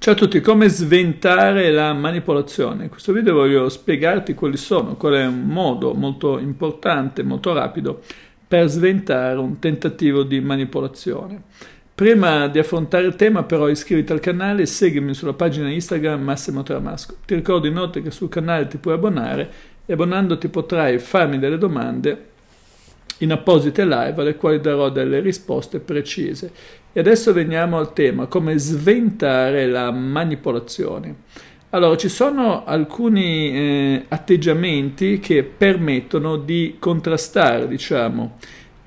Ciao a tutti, come sventare la manipolazione? In questo video voglio spiegarti quali sono, qual è un modo molto importante, molto rapido per sventare un tentativo di manipolazione. Prima di affrontare il tema però iscriviti al canale e seguimi sulla pagina Instagram Massimo Tramasco. Ti ricordo inoltre che sul canale ti puoi abbonare e abbonandoti potrai farmi delle domande in apposite live alle quali darò delle risposte precise. E adesso veniamo al tema, come sventare la manipolazione. Allora, ci sono alcuni eh, atteggiamenti che permettono di contrastare, diciamo,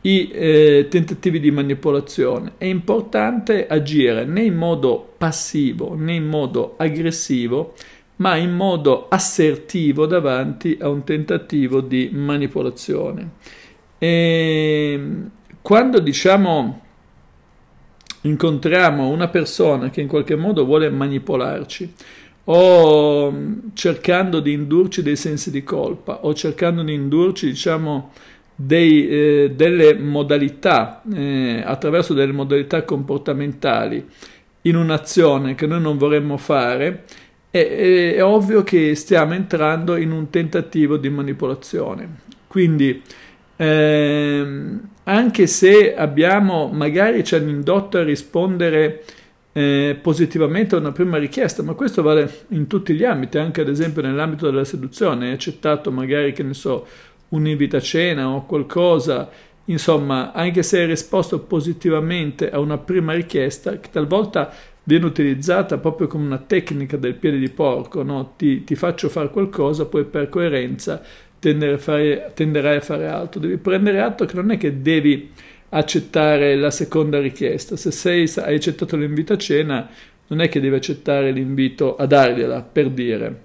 i eh, tentativi di manipolazione. È importante agire né in modo passivo né in modo aggressivo, ma in modo assertivo davanti a un tentativo di manipolazione. E ehm, quando diciamo incontriamo una persona che in qualche modo vuole manipolarci o mm, cercando di indurci dei sensi di colpa o cercando di indurci diciamo dei, eh, delle modalità eh, attraverso delle modalità comportamentali in un'azione che noi non vorremmo fare è, è, ovvio che stiamo entrando in un tentativo di manipolazione quindi ehm, anche se abbiamo, magari ci hanno indotto a rispondere eh, positivamente a una prima richiesta, ma questo vale in tutti gli ambiti, anche ad esempio nell'ambito della seduzione, hai accettato magari, che ne so, un un'invita a cena o qualcosa, insomma, anche se hai risposto positivamente a una prima richiesta, che talvolta viene utilizzata proprio come una tecnica del piede di porco, no? ti, ti faccio fare qualcosa, poi per coerenza tendere a fare, tenderai a fare altro, devi prendere atto che non è che devi accettare la seconda richiesta, se sei, hai accettato l'invito a cena non è che devi accettare l'invito a dargliela, per dire.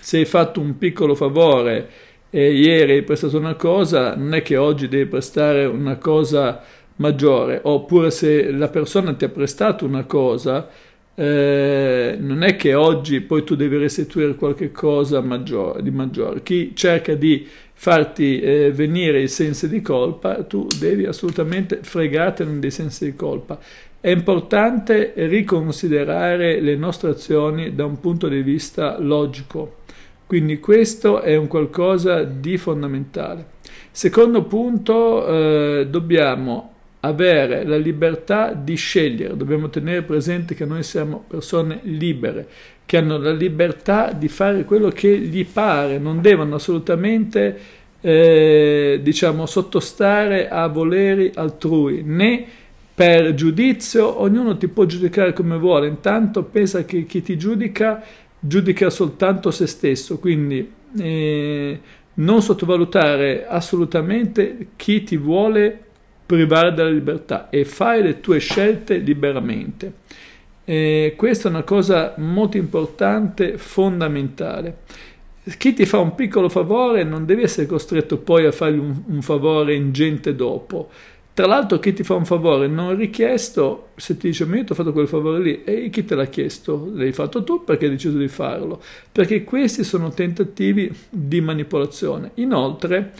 Se hai fatto un piccolo favore e ieri hai prestato una cosa, non è che oggi devi prestare una cosa maggiore, oppure se la persona ti ha prestato una cosa, eh, non è che oggi poi tu devi restituire qualcosa maggiore, di maggiore. Chi cerca di farti eh, venire i sensi di colpa, tu devi assolutamente fregartene dei sensi di colpa. È importante riconsiderare le nostre azioni da un punto di vista logico. Quindi questo è un qualcosa di fondamentale. Secondo punto, eh, dobbiamo avere la libertà di scegliere, dobbiamo tenere presente che noi siamo persone libere, che hanno la libertà di fare quello che gli pare, non devono assolutamente eh, diciamo, sottostare a voleri altrui, né per giudizio, ognuno ti può giudicare come vuole, intanto pensa che chi ti giudica giudica soltanto se stesso, quindi eh, non sottovalutare assolutamente chi ti vuole privare della libertà e fai le tue scelte liberamente. E questa è una cosa molto importante, fondamentale. Chi ti fa un piccolo favore non devi essere costretto poi a fargli un, un favore ingente dopo. Tra l'altro chi ti fa un favore non richiesto, se ti dice ma io ti ho fatto quel favore lì, e chi te l'ha chiesto? L'hai fatto tu perché hai deciso di farlo, perché questi sono tentativi di manipolazione. Inoltre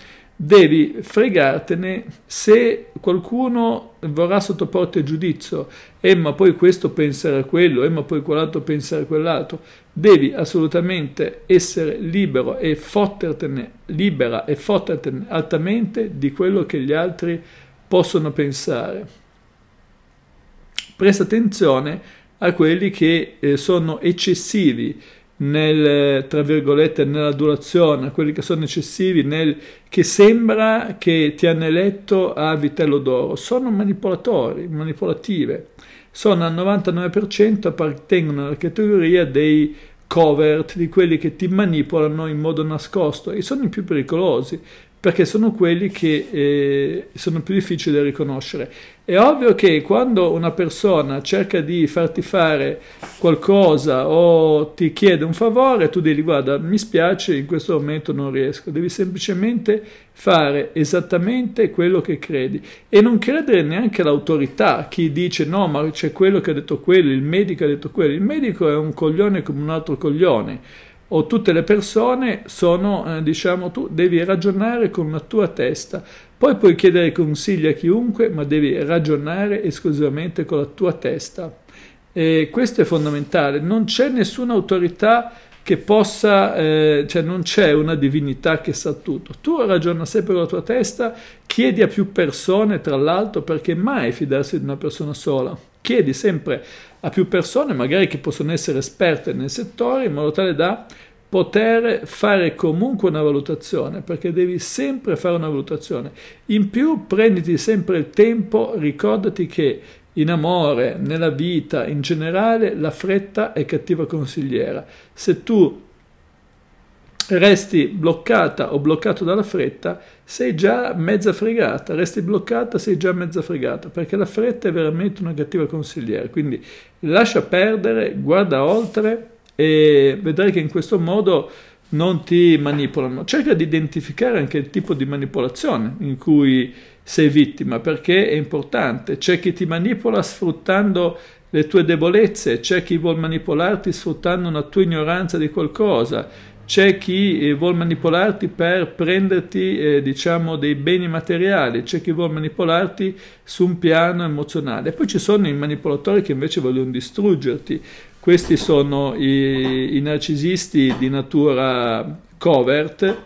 devi fregartene se qualcuno vorrà sottoporti a giudizio, eh ma poi questo pensare a quello, eh ma poi quell'altro pensare a quell'altro, devi assolutamente essere libero e fottertene, libera e fottertene altamente di quello che gli altri possono pensare. Presta attenzione a quelli che eh, sono eccessivi, nel, tra virgolette, nell'adulazione, a quelli che sono eccessivi, nel, che sembra che ti hanno eletto a vitello d'oro. Sono manipolatori, manipolative. Sono al 99% appartengono alla categoria dei covert, di quelli che ti manipolano in modo nascosto e sono i più pericolosi perché sono quelli che eh, sono più difficili da riconoscere. È ovvio che quando una persona cerca di farti fare qualcosa o ti chiede un favore, tu devi guarda, mi spiace, in questo momento non riesco, devi semplicemente fare esattamente quello che credi e non credere neanche all'autorità, chi dice no, ma c'è quello che ha detto quello, il medico ha detto quello, il medico è un coglione come un altro coglione o tutte le persone sono, eh, diciamo, tu devi ragionare con la tua testa. Poi puoi chiedere consigli a chiunque, ma devi ragionare esclusivamente con la tua testa. E questo è fondamentale. Non c'è nessuna autorità che possa, eh, cioè non c'è una divinità che sa tutto. Tu ragiona sempre con la tua testa, chiedi a più persone, tra l'altro, perché mai fidarsi di una persona sola. Chiedi sempre a più persone, magari che possono essere esperte nel settore, in modo tale da poter fare comunque una valutazione, perché devi sempre fare una valutazione. In più prenditi sempre il tempo, ricordati che in amore, nella vita, in generale, la fretta è cattiva consigliera. Se tu resti bloccata o bloccato dalla fretta, sei già mezza fregata, resti bloccata, sei già mezza fregata, perché la fretta è veramente una cattiva consigliera, quindi lascia perdere, guarda oltre e vedrai che in questo modo non ti manipolano. Cerca di identificare anche il tipo di manipolazione in cui sei vittima, perché è importante. C'è chi ti manipola sfruttando le tue debolezze, c'è chi vuol manipolarti sfruttando una tua ignoranza di qualcosa c'è chi eh, vuole manipolarti per prenderti eh, diciamo, dei beni materiali, c'è chi vuole manipolarti su un piano emozionale. poi ci sono i manipolatori che invece vogliono distruggerti. Questi sono i, i narcisisti di natura covert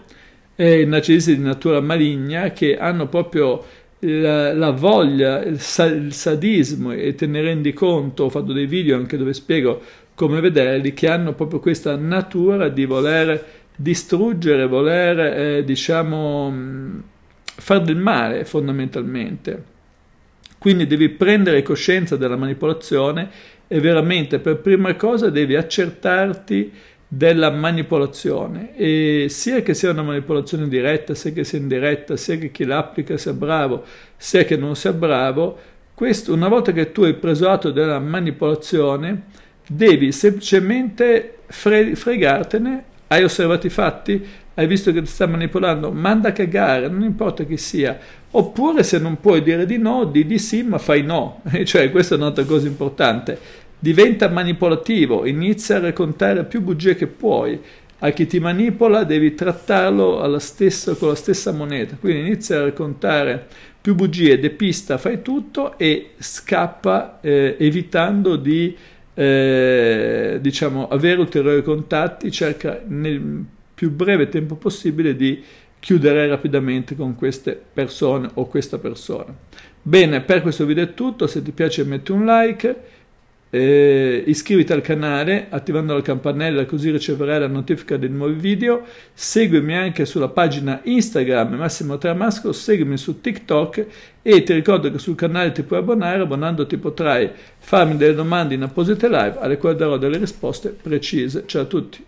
e i narcisisti di natura maligna che hanno proprio la, la, voglia, il, sa, il sadismo e te ne rendi conto, ho fatto dei video anche dove spiego come vederli, che hanno proprio questa natura di voler distruggere, voler, eh, diciamo, mm, far del male fondamentalmente. Quindi devi prendere coscienza della manipolazione e veramente per prima cosa devi accertarti della manipolazione e sia che sia una manipolazione diretta, sia che sia indiretta, sia che chi l'applica sia bravo, sia che non sia bravo, questo, una volta che tu hai preso atto della manipolazione, devi semplicemente fre- fregartene, hai osservato i fatti, hai visto che ti sta manipolando, manda a cagare, non importa chi sia. Oppure se non puoi dire di no, di di sì, ma fai no. E cioè, questa è un'altra cosa importante. Diventa manipolativo, inizia a raccontare più bugie che puoi. A chi ti manipola devi trattarlo stessa, con la stessa moneta. Quindi inizia a raccontare più bugie, depista, fai tutto e scappa eh, evitando di eh, diciamo, avere ulteriori contatti, cerca nel più breve tempo possibile di chiudere rapidamente con queste persone o questa persona. Bene, per questo video è tutto, se ti piace metti un like eh, iscriviti al canale attivando la campanella così riceverai la notifica dei nuovi video, seguimi anche sulla pagina Instagram Massimo Tramasco, seguimi su TikTok e ti ricordo che sul canale ti puoi abbonare, abbonandoti potrai farmi delle domande in apposite live alle quali darò delle risposte precise. Ciao a tutti!